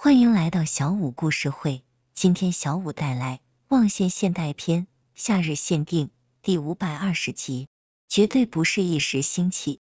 欢迎来到小五故事会。今天小五带来《望仙现代篇·夏日限定》第五百二十集，绝对不是一时兴起。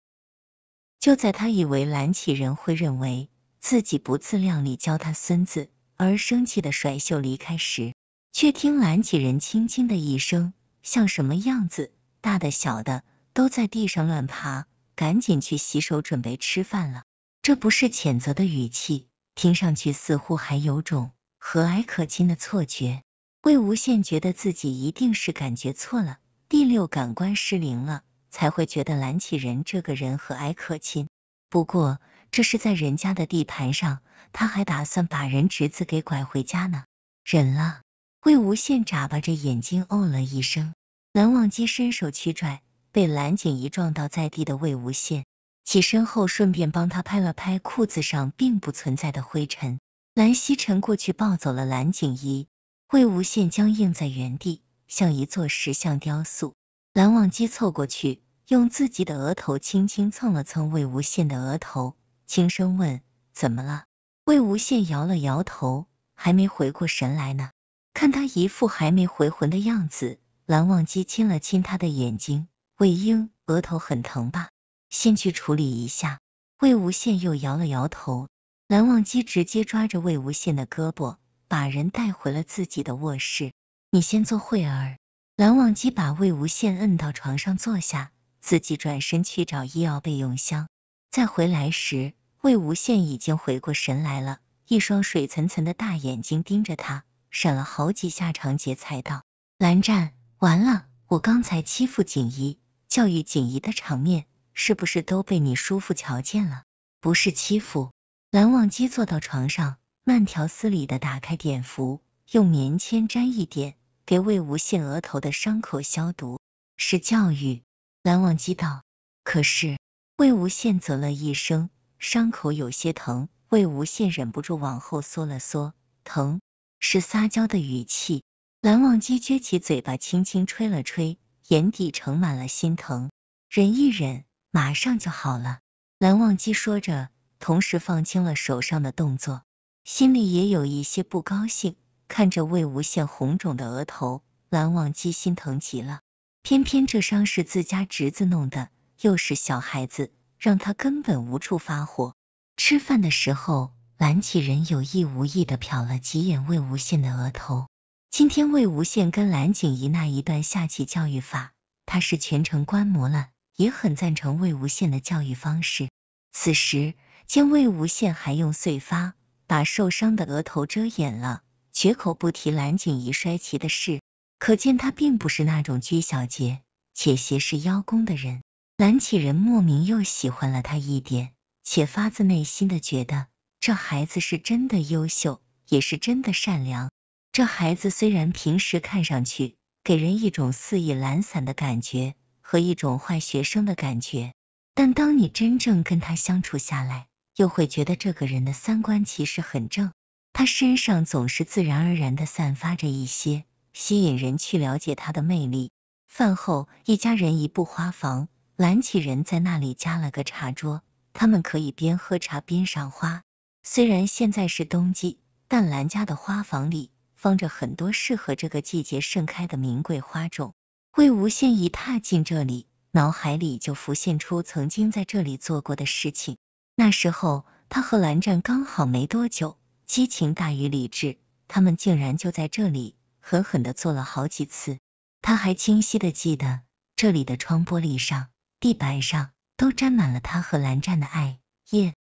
就在他以为蓝启人会认为自己不自量力教他孙子，而生气的甩袖离开时，却听蓝启人轻轻的一声：“像什么样子？大的小的都在地上乱爬，赶紧去洗手，准备吃饭了。”这不是谴责的语气。听上去似乎还有种和蔼可亲的错觉，魏无羡觉得自己一定是感觉错了，第六感官失灵了，才会觉得蓝启仁这个人和蔼可亲。不过这是在人家的地盘上，他还打算把人侄子给拐回家呢，忍了。魏无羡眨巴着眼睛，哦了一声。蓝忘机伸手去拽被蓝景仪撞倒在地的魏无羡。起身后，顺便帮他拍了拍裤子上并不存在的灰尘。蓝曦臣过去抱走了蓝景仪，魏无羡僵硬在原地，像一座石像雕塑。蓝忘机凑过去，用自己的额头轻轻蹭了蹭魏无羡的额头，轻声问：“怎么了？”魏无羡摇了摇头，还没回过神来呢。看他一副还没回魂的样子，蓝忘机亲了亲他的眼睛，魏婴额头很疼吧？先去处理一下。魏无羡又摇了摇头，蓝忘机直接抓着魏无羡的胳膊，把人带回了自己的卧室。你先坐会儿。蓝忘机把魏无羡摁到床上坐下，自己转身去找医药备用箱。再回来时，魏无羡已经回过神来了，一双水涔涔的大眼睛盯着他，闪了好几下长睫，才道：“蓝湛，完了，我刚才欺负锦衣，教育锦衣的场面。”是不是都被你叔父瞧见了？不是欺负。蓝忘机坐到床上，慢条斯理的打开碘伏，用棉签沾一点，给魏无羡额头的伤口消毒。是教育。蓝忘机道。可是魏无羡啧了一声，伤口有些疼。魏无羡忍不住往后缩了缩，疼，是撒娇的语气。蓝忘机撅起嘴巴，轻轻吹了吹，眼底盛满了心疼。忍一忍。马上就好了，蓝忘机说着，同时放轻了手上的动作，心里也有一些不高兴。看着魏无羡红肿的额头，蓝忘机心疼极了。偏偏这伤是自家侄子弄的，又是小孩子，让他根本无处发火。吃饭的时候，蓝起人有意无意的瞟了几眼魏无羡的额头。今天魏无羡跟蓝景仪那一段下棋教育法，他是全程观摩了。也很赞成魏无羡的教育方式。此时见魏无羡还用碎发把受伤的额头遮掩了，绝口不提蓝景仪摔旗的事，可见他并不是那种拘小节且斜视邀功的人。蓝启仁莫名又喜欢了他一点，且发自内心的觉得这孩子是真的优秀，也是真的善良。这孩子虽然平时看上去给人一种肆意懒散的感觉。和一种坏学生的感觉，但当你真正跟他相处下来，又会觉得这个人的三观其实很正。他身上总是自然而然的散发着一些吸引人去了解他的魅力。饭后，一家人移步花房，蓝启仁在那里加了个茶桌，他们可以边喝茶边赏花。虽然现在是冬季，但蓝家的花房里放着很多适合这个季节盛开的名贵花种。魏无羡一踏进这里，脑海里就浮现出曾经在这里做过的事情。那时候他和蓝湛刚好没多久，激情大于理智，他们竟然就在这里狠狠的做了好几次。他还清晰的记得这里的窗玻璃上、地板上都沾满了他和蓝湛的爱耶。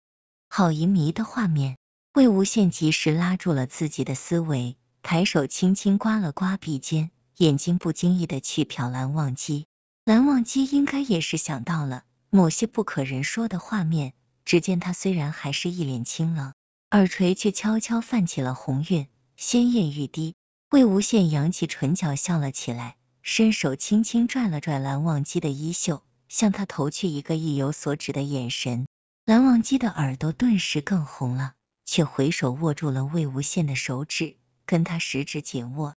好淫迷的画面。魏无羡及时拉住了自己的思维，抬手轻轻刮了刮鼻尖。眼睛不经意的去瞟蓝忘机，蓝忘机应该也是想到了某些不可人说的画面。只见他虽然还是一脸清冷，耳垂却悄悄泛起了红晕，鲜艳欲滴。魏无羡扬起唇角笑了起来，伸手轻轻拽了拽蓝忘机的衣袖，向他投去一个意有所指的眼神。蓝忘机的耳朵顿时更红了，却回手握住了魏无羡的手指，跟他十指紧握。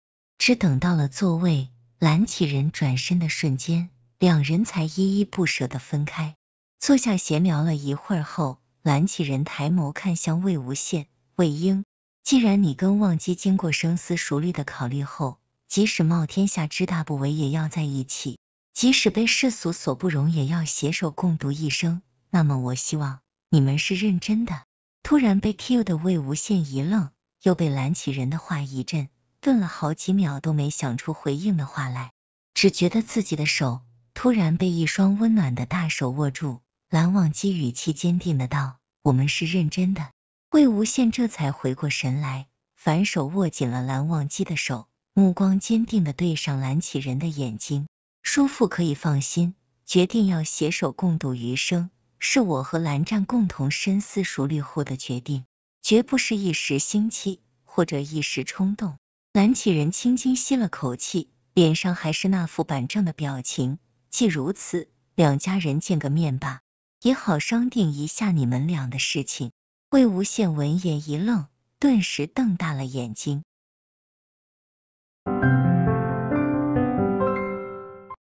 是等到了座位，蓝起人转身的瞬间，两人才依依不舍的分开，坐下闲聊了一会儿后，蓝起人抬眸看向魏无羡、魏婴，既然你跟忘机经过深思熟虑的考虑后，即使冒天下之大不韪也要在一起，即使被世俗所不容也要携手共度一生，那么我希望你们是认真的。突然被 Q 的魏无羡一愣，又被蓝起人的话一震。顿了好几秒都没想出回应的话来，只觉得自己的手突然被一双温暖的大手握住。蓝忘机语气坚定的道：“我们是认真的。”魏无羡这才回过神来，反手握紧了蓝忘机的手，目光坚定的对上蓝启仁的眼睛：“叔父可以放心，决定要携手共度余生，是我和蓝湛共同深思熟虑后的决定，绝不是一时兴起或者一时冲动。”南启人轻轻吸了口气，脸上还是那副板正的表情。既如此，两家人见个面吧，也好商定一下你们俩的事情。魏无羡闻言一愣，顿时瞪大了眼睛。